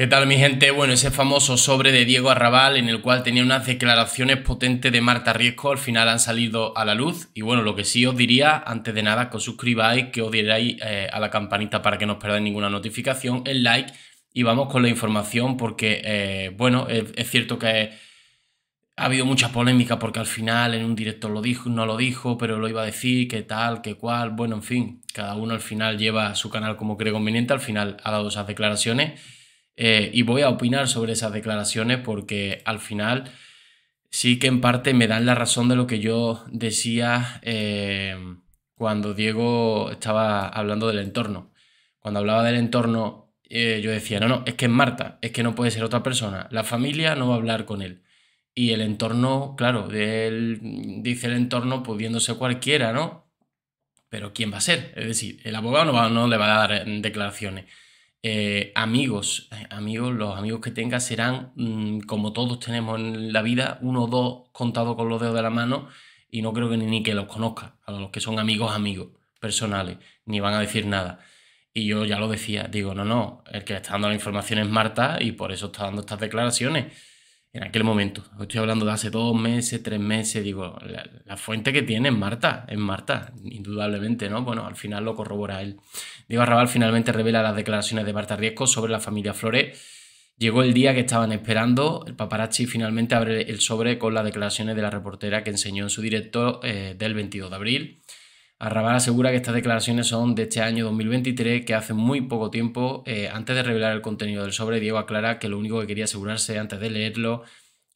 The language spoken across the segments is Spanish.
¿Qué tal mi gente? Bueno, ese famoso sobre de Diego Arrabal en el cual tenía unas declaraciones potentes de Marta Riesco, al final han salido a la luz y bueno, lo que sí os diría, antes de nada, que os suscribáis, que os dierais eh, a la campanita para que no os perdáis ninguna notificación, el like y vamos con la información porque, eh, bueno, es, cierto que ha habido mucha polémica porque al final en un directo lo dijo, no lo dijo, pero lo iba a decir, qué tal, qué cual, bueno, en fin, cada uno al final lleva su canal como cree conveniente, al final ha dado esas declaraciones eh, y voy a opinar sobre esas declaraciones porque al final sí que en parte me dan la razón de lo que yo decía eh, cuando Diego estaba hablando del entorno. Cuando hablaba del entorno, eh, yo decía, no, no, es que es Marta, es que no puede ser otra persona. La familia no va a hablar con él. Y el entorno, claro, él, dice el entorno pudiéndose cualquiera, ¿no? Pero ¿quién va a ser? Es decir, el abogado no, no le va a dar declaraciones. Eh, amigos, eh, amigos, los amigos que tengas serán, mm, como todos tenemos en la vida, uno o dos contados con los dedos de la mano y no creo que ni que los conozca, a los que son amigos, amigos personales, ni van a decir nada. Y yo ya lo decía, digo, no, no, el que está dando la información es Marta y por eso está dando estas declaraciones en aquel momento. Estoy hablando de hace dos meses, tres meses, digo, la, fuente que tiene es Marta, es Marta, indudablemente, ¿no? Bueno, al final lo corrobora él. Diego Arrabal finalmente revela las declaraciones de Marta Riesco sobre la familia Flores. Llegó el día que estaban esperando, el paparazzi finalmente abre el sobre con las declaraciones de la reportera que enseñó en su directo eh, del 22 de abril. Arrabal asegura que estas declaraciones son de este año 2023, que hace muy poco tiempo, eh, antes de revelar el contenido del sobre, Diego aclara que lo único que quería asegurarse antes de leerlo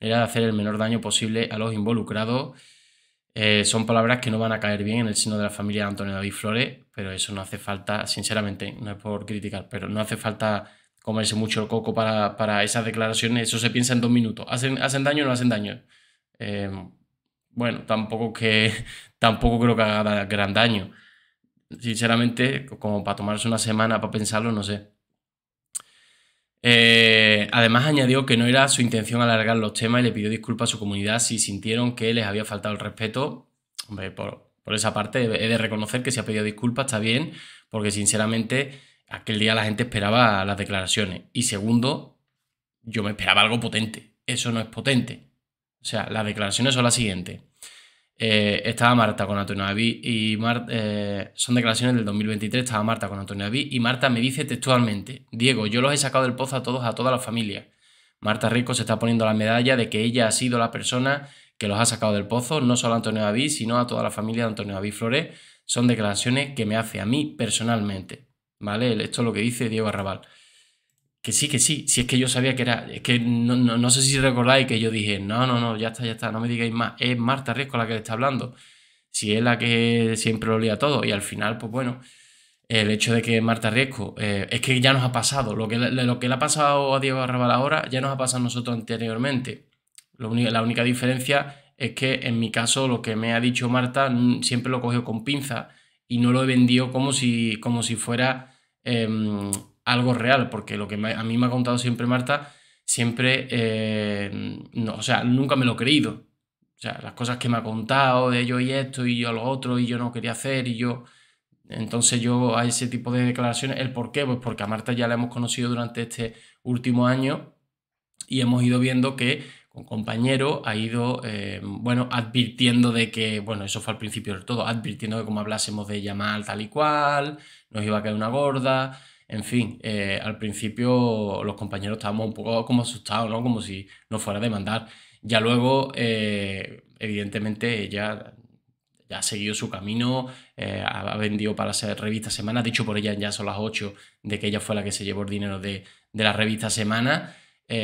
era hacer el menor daño posible a los involucrados. Eh, son palabras que no van a caer bien en el seno de la familia de Antonio David Flores, pero eso no hace falta, sinceramente, no es por criticar, pero no hace falta comerse mucho el coco para, para esas declaraciones. Eso se piensa en dos minutos. ¿Hacen, hacen daño o no hacen daño? Eh, bueno, tampoco que tampoco creo que haga gran daño. Sinceramente, como para tomarse una semana para pensarlo, no sé. Eh, además añadió que no era su intención alargar los temas y le pidió disculpas a su comunidad si sintieron que les había faltado el respeto. Hombre, por, por esa parte he de reconocer que si ha pedido disculpas está bien, porque sinceramente aquel día la gente esperaba las declaraciones. Y segundo, yo me esperaba algo potente. Eso no es potente. O sea, las declaraciones son las siguientes. Eh, estaba Marta con Antonio David y eh, son declaraciones del 2023, estaba Marta con Antonio David y Marta me dice textualmente, Diego, yo los he sacado del pozo a todos, a toda la familia. Marta Rico se está poniendo la medalla de que ella ha sido la persona que los ha sacado del pozo, no solo a Antonio David, sino a toda la familia de Antonio David Flores. Son declaraciones que me hace a mí personalmente. ¿Vale? Esto es lo que dice Diego Arrabal. Que sí, que sí. Si es que yo sabía que era. Es que no, sé si recordáis que yo dije, no, no, no, ya está, ya está, no me digáis más. Es Marta Riesco la que le está hablando. Si es la que siempre lo lía todo. Y al final, pues bueno, el hecho de que Marta Riesco. Eh, es que ya nos ha pasado. Lo que, lo que le ha pasado a Diego Arrabal ahora ya nos ha pasado a nosotros anteriormente. la única diferencia es que en mi caso lo que me ha dicho Marta mm, siempre lo cogió con pinza y no lo he vendido como si, como si fuera. Em, algo real, porque lo que a mí me ha contado siempre Marta, siempre, eh, no, o sea, nunca me lo he creído. O sea, las cosas que me ha contado de yo y esto y yo lo otro y yo no quería hacer y yo... Entonces yo a ese tipo de declaraciones, ¿el por qué? Pues porque a Marta ya la hemos conocido durante este último año y hemos ido viendo que con compañero ha ido, eh, bueno, advirtiendo de que, bueno, eso fue al principio del todo, advirtiendo de cómo hablásemos de ella mal, tal y cual, nos iba a caer una gorda, en fin, eh, al principio los compañeros estábamos un poco como asustados, ¿no? Como si nos fuera a demandar. Ya luego, eh, evidentemente, ella ya ha seguido su camino, eh, ha vendido para la revista Semana, dicho por ella Ya son las 8, de que ella fue la que se llevó el dinero de, la revista Semana.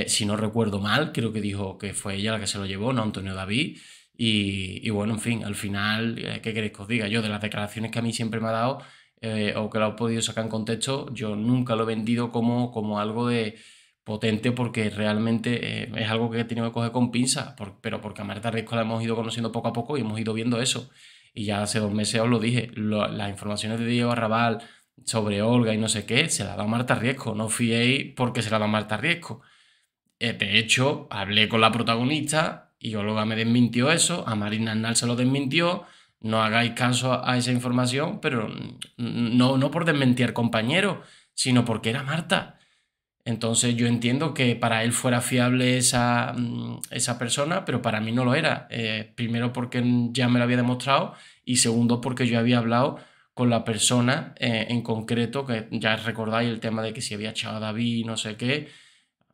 si no recuerdo mal, creo que dijo que fue ella la que se lo llevó, no Antonio David. Y, y bueno, en fin, al final, ¿qué queréis que os diga? Yo de las declaraciones que a mí siempre me ha dado, eh, o que lo ha podido sacar en contexto, yo nunca lo he vendido como, como algo de potente porque realmente eh, es algo que he tenido que coger con pinza. pero porque a Marta Riesco la hemos ido conociendo poco a poco y hemos ido viendo eso. Y ya hace dos meses os lo dije, las informaciones de Diego Arrabal sobre Olga y no sé qué, se la da Marta Riesco, no fiéis porque se la da Marta Riesco. Eh, de hecho, hablé con la protagonista y Olga me desmintió eso, a Marina Arnal se lo desmintió, no hagáis caso a esa información, pero no, no por desmentir compañero, sino porque era Marta. Entonces yo entiendo que para él fuera fiable esa, mm, esa persona, pero para mí no lo era. Eh, primero porque ya me lo había demostrado y segundo porque yo había hablado con la persona eh, en concreto, que ya recordáis el tema de que si había echado a David, no sé qué.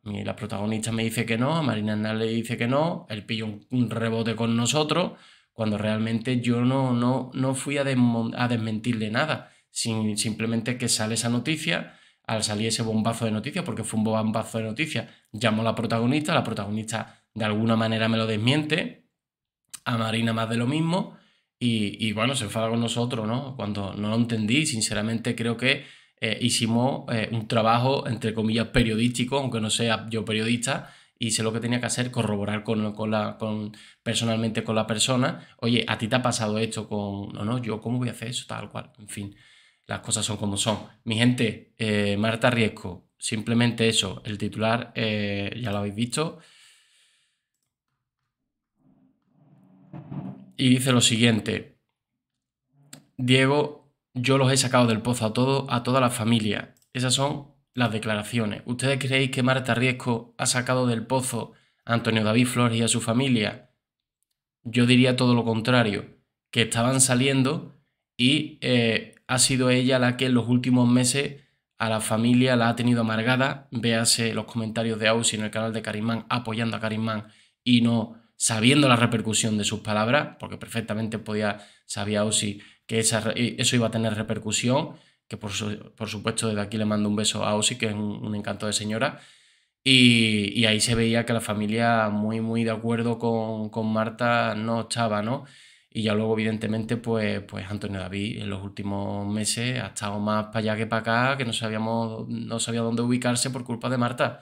la protagonista me dice que no, a Marina le dice que no, él pilló un rebote con nosotros cuando realmente yo no, no, fui a, a desmentirle nada, sin, simplemente que sale esa noticia, al salir ese bombazo de noticias, porque fue un bombazo de noticias, llamo a la protagonista, la protagonista de alguna manera me lo desmiente, a Marina más de lo mismo, y, bueno, se enfada con nosotros, ¿no? Cuando no lo entendí, sinceramente creo que eh, hicimos eh, un trabajo, entre comillas, periodístico, aunque no sea yo periodista, y sé lo que tenía que hacer, corroborar con, con la, personalmente con la persona, oye, a ti te ha pasado esto con, no, no, yo cómo voy a hacer eso, tal cual, en fin, las cosas son como son. Mi gente, eh, Marta Riesco, simplemente eso, el titular, eh, ya lo habéis visto. Y dice lo siguiente, Diego, yo los he sacado del pozo a todo, a toda la familia. Esas son las declaraciones. ¿Ustedes creéis que Marta Riesco ha sacado del pozo a Antonio David Flores y a su familia? Yo diría todo lo contrario, que estaban saliendo y eh, ha sido ella la que en los últimos meses a la familia la ha tenido amargada. Véase los comentarios de Ausi en el canal de Karimán apoyando a Karimán y no sabiendo la repercusión de sus palabras, porque perfectamente podía, sabía Ausi que eh, eso iba a tener repercusión que por, por, supuesto desde aquí le mando un beso a Osi, que es un, encanto de señora. Y, ahí se veía que la familia muy, muy de acuerdo con, Marta no estaba, ¿no? Y ya luego, evidentemente, pues, pues Antonio David en los últimos meses ha estado más para allá que para acá, que no, sabíamos, no sabía dónde ubicarse por culpa de Marta,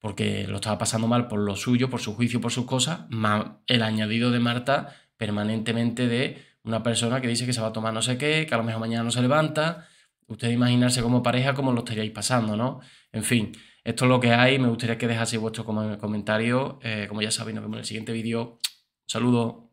porque lo estaba pasando mal por lo suyo, por su juicio, por sus cosas, más el añadido de Marta permanentemente de una persona que dice que se va a tomar no sé qué, que a lo mejor mañana no se levanta, Ustedes imaginarse como pareja cómo lo estaríais pasando, ¿no? En fin, esto es lo que hay. Me gustaría que dejaseis vuestro comentario. Eh, como ya sabéis, nos vemos en el siguiente vídeo. saludo.